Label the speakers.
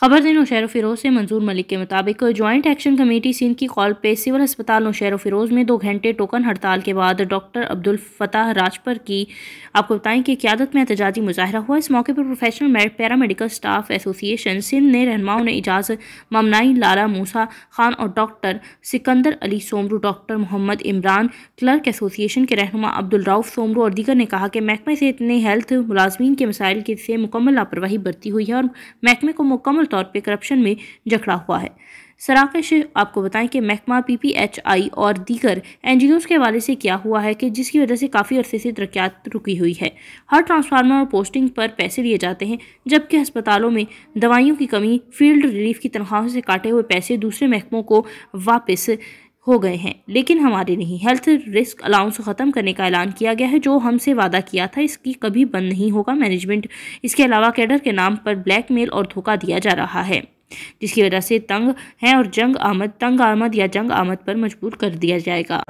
Speaker 1: खबर दें नौशहर फिरोज से मंजूर मलिक के मुताबिक ज्वाइंट एक्शन कमेटी सिंध की कॉल पे सिविल अस्पताल नौशहर फिरोज में दो घंटे टोकन हड़ताल के बाद डॉक्टर अब्दुल फतह राजपर की आपको बताएं कि क्यादत में एहतजाजी मुजाहरा हुआ इस मौके पर professional paramedical staff association Sindh ने रहनमाओं ने इजाज ममनाई लाला मूसा खान और doctor Sikandar Ali Soomro doctor Mohammad Imran clerk association के रहनमा अब्दुल राउफ सोमरू और दीगर ने कहा कि महकमे से इतने हेल्थ मुलाजमीन के मसाइल से मुकम्मल लापरवाही बरती हुई है और महकमे को मुकम्मल मुकम्मल तौर पर करप्शन में जखड़ा हुआ है सराकश आपको बताएं कि महकमा पी पी एच आई और दीगर एन जी ओज़ के हवाले से क्या हुआ है कि जिसकी वजह से काफ़ी अरसे से तरक्यात रुकी हुई है हर ट्रांसफार्मर और पोस्टिंग पर पैसे लिए जाते हैं जबकि अस्पतालों में दवाइयों की कमी फील्ड रिलीफ की तनख्वाहों से काटे हुए पैसे दूसरे महकमों को वापस हो गए हैं लेकिन हमारे नहीं हेल्थ रिस्क अलाउंस ख़त्म करने का ऐलान किया गया है जो हमसे वादा किया था इसकी कभी बंद नहीं होगा मैनेजमेंट इसके अलावा कैडर के नाम पर ब्लैकमेल और धोखा दिया जा रहा है जिसकी वजह से तंग हैं और जंग आमद तंग आमद या जंग आमद पर मजबूर कर दिया जाएगा